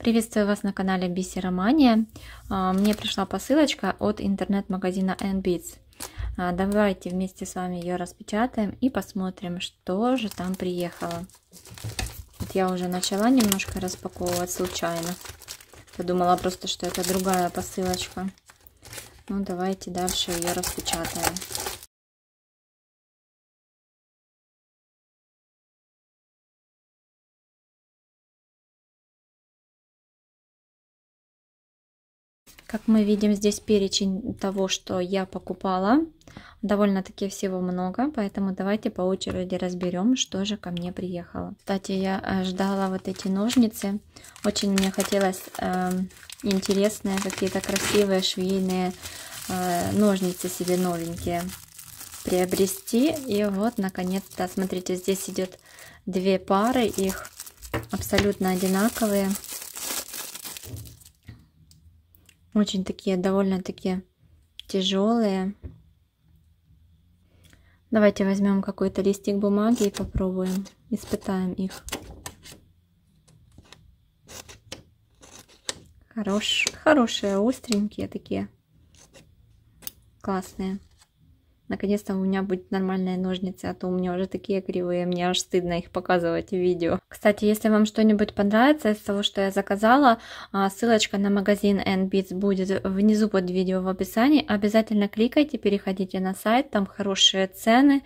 Приветствую вас на канале Бисеромания. А, мне пришла посылочка от интернет-магазина NBits. А, давайте вместе с вами ее распечатаем и посмотрим, что же там приехало. Вот я уже начала немножко распаковывать случайно. Подумала просто, что это другая посылочка. Ну, давайте дальше ее распечатаем. Как мы видим, здесь перечень того, что я покупала. Довольно-таки всего много, поэтому давайте по очереди разберем, что же ко мне приехало. Кстати, я э, ждала вот эти ножницы. Очень мне хотелось э, интересные, какие-то красивые швейные э, ножницы себе новенькие приобрести. И вот, наконец-то, смотрите, здесь идет две пары, их абсолютно одинаковые. Очень такие, довольно-таки тяжелые. Давайте возьмем какой-то листик бумаги и попробуем, испытаем их. Хорош, хорошие, остренькие такие, классные. Наконец-то у меня будет нормальные ножницы, а то у меня уже такие кривые, мне аж стыдно их показывать в видео. Кстати, если вам что-нибудь понравится из того, что я заказала, а, ссылочка на магазин NBits будет внизу под видео в описании. Обязательно кликайте, переходите на сайт, там хорошие цены,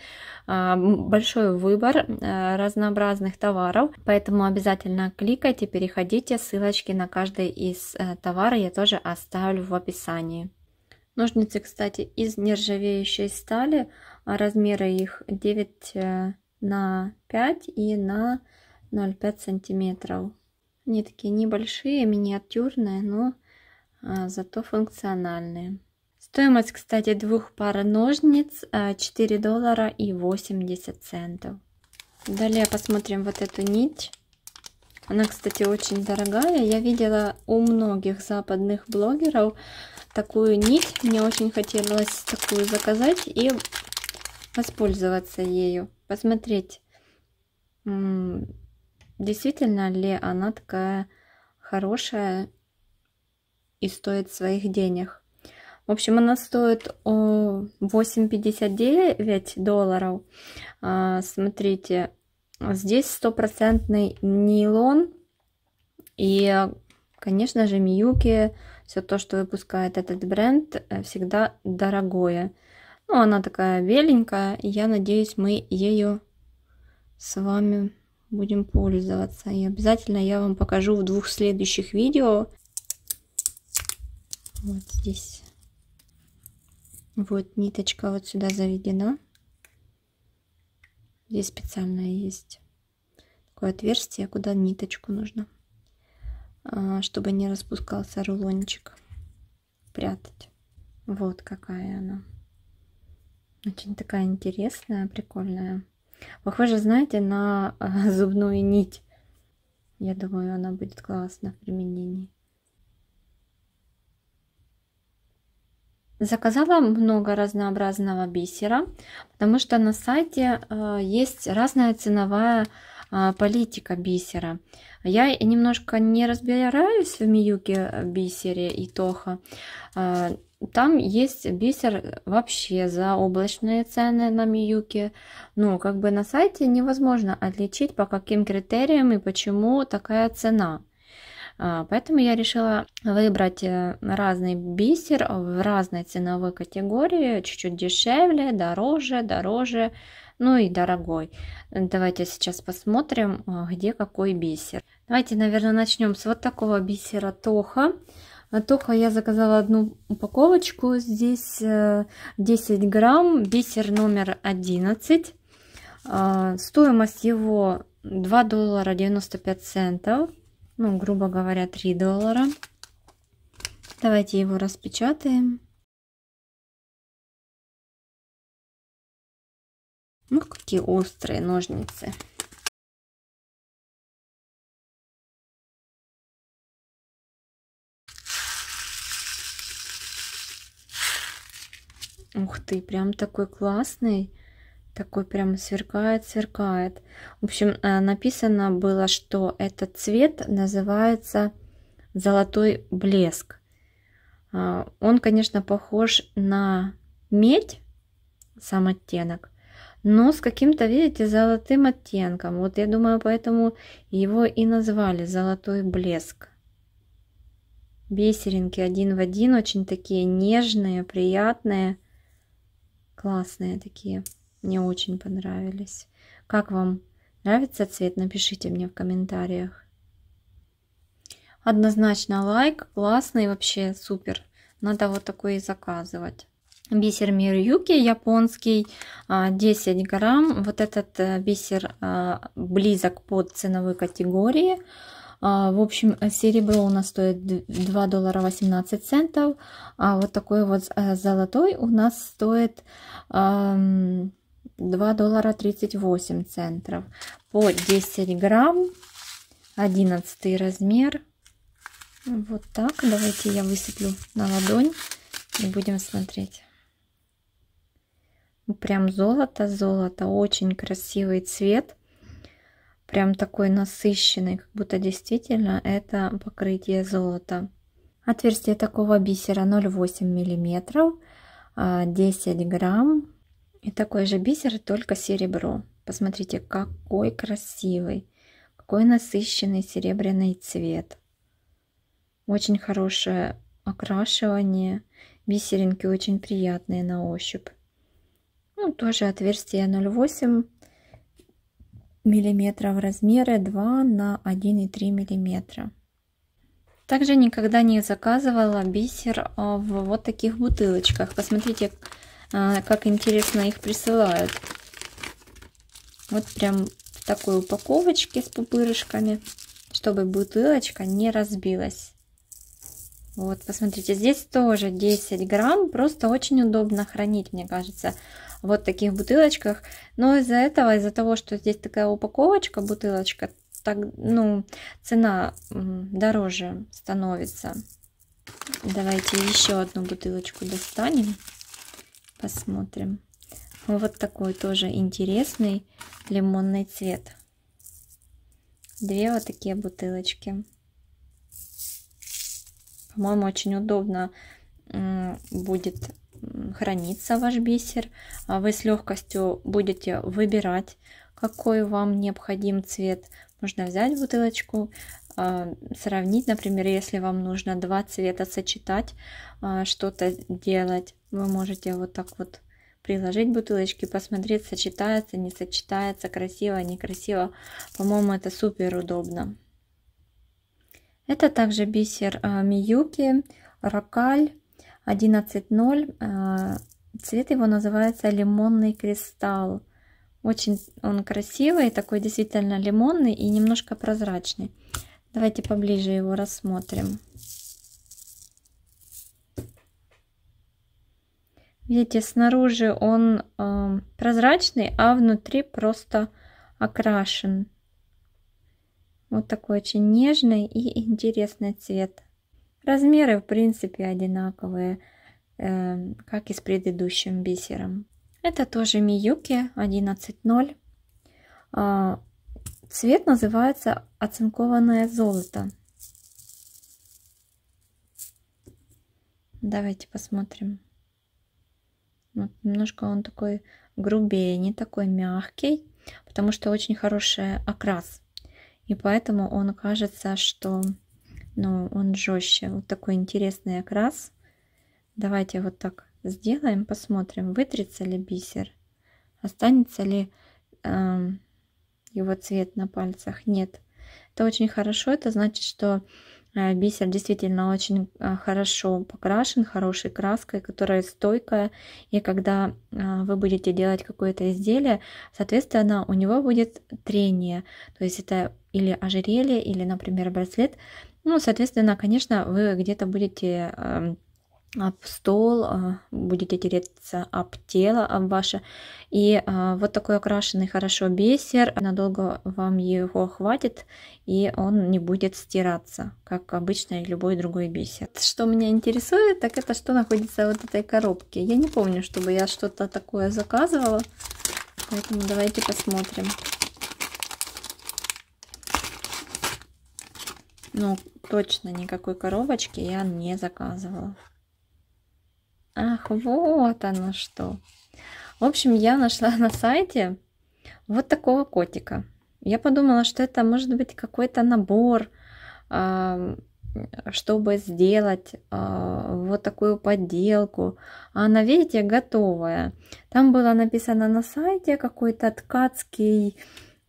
а, большой выбор а, разнообразных товаров, поэтому обязательно кликайте, переходите, ссылочки на каждый из э, товаров я тоже оставлю в описании. Ножницы, кстати, из нержавеющей стали. А размеры их 9 э, на 5 и на 0,5 сантиметров. Они такие небольшие, миниатюрные, но э, зато функциональные. Стоимость, кстати, двух пар ножниц 4 э, доллара и 80 центов. Далее посмотрим вот эту нить. Она, кстати, очень дорогая. Я видела у многих западных блогеров такую нить. Мне очень хотелось такую заказать и воспользоваться ею. Посмотреть, действительно ли она такая хорошая и стоит своих денег. В общем, она стоит 8,59 долларов. А, смотрите, здесь стопроцентный нейлон. И, конечно же, Миюки все то, что выпускает этот бренд, э, всегда дорогое. Ну, она такая беленькая, и я надеюсь, мы ею с вами будем пользоваться. И обязательно я вам покажу в двух следующих видео. Вот здесь. Вот ниточка вот сюда заведена. Здесь специально есть такое отверстие, куда ниточку нужно. А, чтобы не распускался рулончик, прятать. Вот какая она. Очень такая интересная, прикольная. Похоже, знаете, на а, зубную нить. Я думаю, она будет классно в применении. Заказала много разнообразного бисера, потому что на сайте а, есть разная ценовая политика бисера. Я немножко не разбираюсь в Миюке э, бисере и Тоха. Там есть бисер вообще за облачные цены на Миюке. Ну, как бы на сайте невозможно отличить, по каким критериям и почему такая цена. А, поэтому я решила выбрать э, разный бисер в разной ценовой категории, чуть-чуть дешевле, дороже, дороже, ну и дорогой. Давайте сейчас посмотрим, а, где какой бисер. Давайте, наверное, начнем с вот такого бисера Тоха. А, Тоха я заказала одну упаковочку, здесь 10 э, грамм, бисер номер 11. А, стоимость его 2 доллара 95 центов, ну, грубо говоря, 3 доллара. Давайте его распечатаем. Ну, какие острые ножницы. Ух ты, прям такой классный. Такой прям сверкает, сверкает. В общем, э, написано было, что этот цвет называется золотой блеск. А, он, конечно, похож на медь, сам оттенок но с каким-то, видите, золотым оттенком. Вот я думаю, поэтому его и назвали «Золотой блеск». Бисеринки один в один, очень такие нежные, приятные, классные такие. Мне очень понравились. Как вам нравится цвет? Напишите мне в комментариях. Однозначно лайк, классный, вообще супер. Надо вот такой и заказывать бисер Мирюки японский 10 а, грамм. Вот этот э, бисер а, близок под ценовой категории. А, в общем, серебро у нас стоит 2 доллара 18 центов, а вот такой вот э, золотой у нас стоит 2 доллара 38 центов. По 10 грамм, 11 размер. Вот так, давайте я высыплю на ладонь и будем смотреть. Ну, прям золото-золото, очень красивый цвет. Прям такой насыщенный, как будто действительно это покрытие золота. Отверстие такого бисера 0,8 миллиметров, 10 а, грамм. И такой же бисер, только серебро. Посмотрите, какой красивый, какой насыщенный серебряный цвет. Очень хорошее окрашивание. Бисеринки очень приятные на ощупь. Ну, тоже отверстие 0,8 миллиметра в размере 2 на 1,3 миллиметра. Также никогда не заказывала бисер а, в вот таких бутылочках. Посмотрите, а, как интересно их присылают. Вот прям в такой упаковочке с пупырышками, чтобы бутылочка не разбилась. Вот, посмотрите, здесь тоже 10 грамм, просто очень удобно хранить, мне кажется вот таких бутылочках. Но из-за этого, из-за того, что здесь такая упаковочка, бутылочка, так, ну, цена дороже становится. Давайте еще одну бутылочку достанем, посмотрим. Вот такой тоже интересный лимонный цвет. Две вот такие бутылочки. По-моему, очень удобно будет хранится ваш бисер. А вы с легкостью будете выбирать, какой вам необходим цвет. Можно взять бутылочку, а, сравнить, например, если вам нужно два цвета сочетать, а, что-то делать, вы можете вот так вот приложить бутылочки, посмотреть, сочетается, не сочетается, красиво, некрасиво. По-моему, это супер удобно. Это также бисер Миюки, Рокаль, 11.0. А, цвет его называется лимонный кристалл. Очень он красивый, такой действительно лимонный и немножко прозрачный. Давайте поближе его рассмотрим. Видите, снаружи он э, прозрачный, а внутри просто окрашен. Вот такой очень нежный и интересный цвет. Размеры, в принципе, одинаковые, э, как и с предыдущим бисером. Это тоже Миюки 11.0. Э, а, цвет называется оцинкованное золото. Давайте посмотрим. Вот, немножко он такой грубее, не такой мягкий, потому что очень хороший окрас. И поэтому он кажется, что но он жестче. Вот такой интересный окрас. Давайте вот так сделаем, посмотрим, вытрется ли бисер, останется ли э, его цвет на пальцах. Нет, это очень хорошо, это значит, что э, бисер действительно очень э, хорошо покрашен, хорошей краской, которая стойкая. И когда э, вы будете делать какое-то изделие, соответственно, у него будет трение. То есть это или ожерелье, или, например, браслет ну, соответственно, конечно, вы где-то будете об эм, а, стол, а, будете тереться об тело, об ваше. И а, вот такой окрашенный хорошо бисер, надолго вам его хватит, и он не будет стираться, как обычно и любой другой бисер. Что меня интересует, так это что находится в вот этой коробке. Я не помню, чтобы я что-то такое заказывала, поэтому давайте посмотрим. Ну точно никакой коробочки я не заказывала. Ах, вот оно что. В общем, я нашла на сайте вот такого котика. Я подумала, что это может быть какой-то набор, а, чтобы сделать а, вот такую подделку. А она, видите, готовая. Там было написано на сайте какой-то ткацкий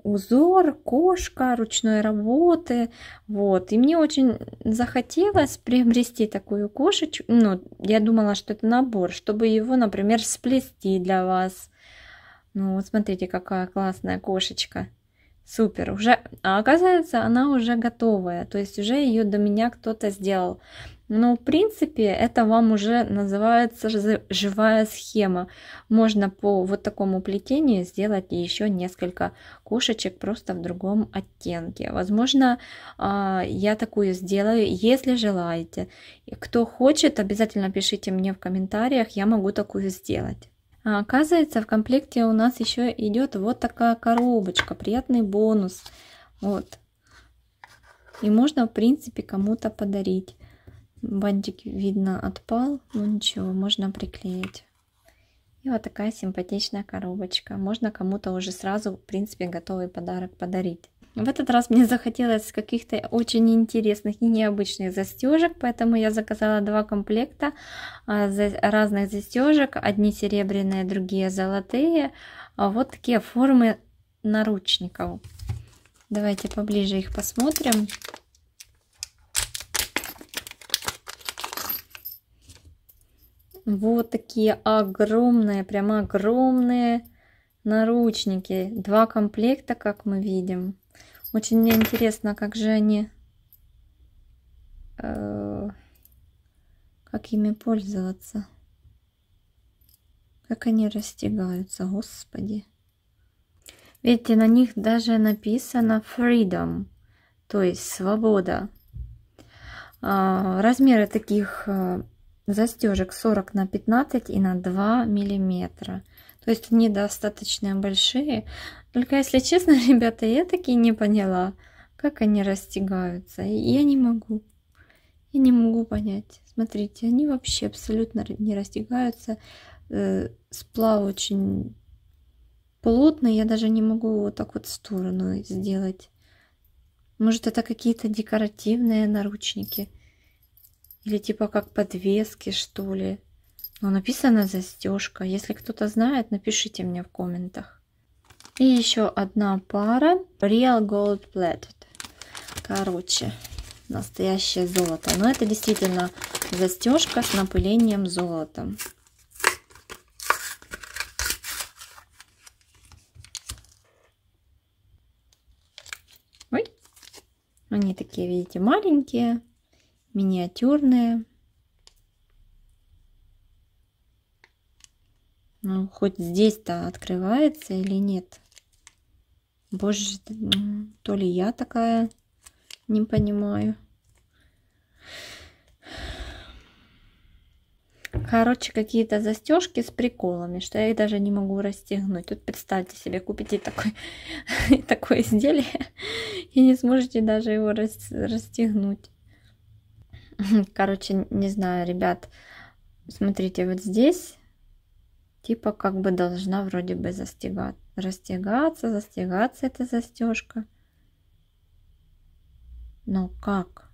узор, кошка ручной работы. Вот. И мне очень захотелось приобрести такую кошечку. Ну, я думала, что это набор, чтобы его, например, сплести для вас. Ну, вот смотрите, какая классная кошечка. Супер. Уже, а оказывается, она уже готовая. То есть уже ее до меня кто-то сделал. Но, ну, в принципе, это вам уже называется живая схема. Можно по вот такому плетению сделать еще несколько кошечек просто в другом оттенке. Возможно, а, я такую сделаю, если желаете. Кто хочет, обязательно пишите мне в комментариях, я могу такую сделать. А оказывается, в комплекте у нас еще идет вот такая коробочка, приятный бонус. Вот. И можно, в принципе, кому-то подарить бантик, видно, отпал, но ну ничего, можно приклеить. И вот такая симпатичная коробочка. Можно кому-то уже сразу, в принципе, готовый подарок подарить. В этот раз мне захотелось каких-то очень интересных и необычных застежек, поэтому я заказала два комплекта а, разных застежек. Одни серебряные, другие золотые. А вот такие формы наручников. Давайте поближе их посмотрим. вот такие огромные, прямо огромные наручники. Два комплекта, как мы видим. Очень мне интересно, как же они, э, как ими пользоваться. Как они растягаются, господи. Видите, на них даже написано freedom, то есть свобода. А, размеры таких э, застежек 40 на 15 и на 2 миллиметра. То есть они достаточно большие. Только, если честно, ребята, я таки не поняла, как они расстегаются. Я не могу. Я не могу понять. Смотрите, они вообще абсолютно не расстегаются. Э, сплав очень плотный. Я даже не могу вот так вот в сторону сделать. Может, это какие-то декоративные наручники. Или типа как подвески, что ли. Но ну, написано застежка. Если кто-то знает, напишите мне в комментах. И еще одна пара. Real Gold Plated. Короче, настоящее золото. Но это действительно застежка с напылением золотом. Ой, они такие, видите, маленькие миниатюрные. Ну, хоть здесь-то открывается или нет. Боже, то ли я такая, не понимаю. Короче, какие-то застежки с приколами, что я их даже не могу расстегнуть. Тут представьте себе, купите такой, такое изделие и не сможете даже его расстегнуть. Короче, не знаю, ребят, смотрите, вот здесь типа как бы должна вроде бы застегать, растягаться, застегаться эта застежка. Но как,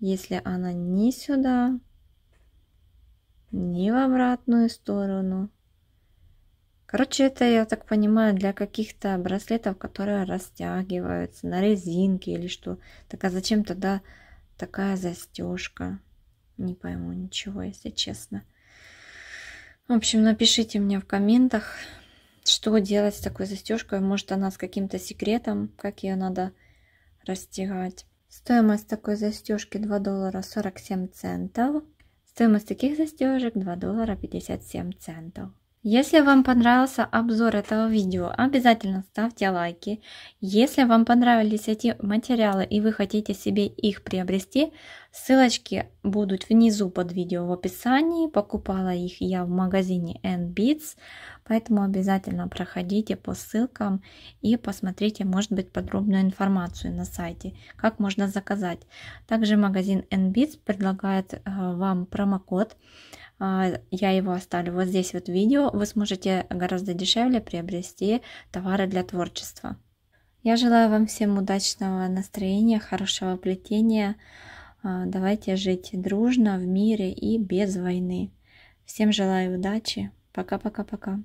если она не сюда, не в обратную сторону? Короче, это, я так понимаю, для каких-то браслетов, которые растягиваются на резинке или что. Так а зачем тогда такая застежка. Не пойму ничего, если честно. В общем, напишите мне в комментах, что делать с такой застежкой. Может, она с каким-то секретом, как ее надо растягать. Стоимость такой застежки 2 доллара 47 центов. Стоимость таких застежек 2 доллара 57 центов. Если вам понравился обзор этого видео, обязательно ставьте лайки. Если вам понравились эти материалы и вы хотите себе их приобрести, ссылочки будут внизу под видео в описании. Покупала их я в магазине NBits, поэтому обязательно проходите по ссылкам и посмотрите, может быть, подробную информацию на сайте, как можно заказать. Также магазин NBits предлагает э, вам промокод а, я его оставлю вот здесь вот видео. Вы сможете гораздо дешевле приобрести товары для творчества. Я желаю вам всем удачного настроения, хорошего плетения. А, давайте жить дружно, в мире и без войны. Всем желаю удачи. Пока-пока-пока.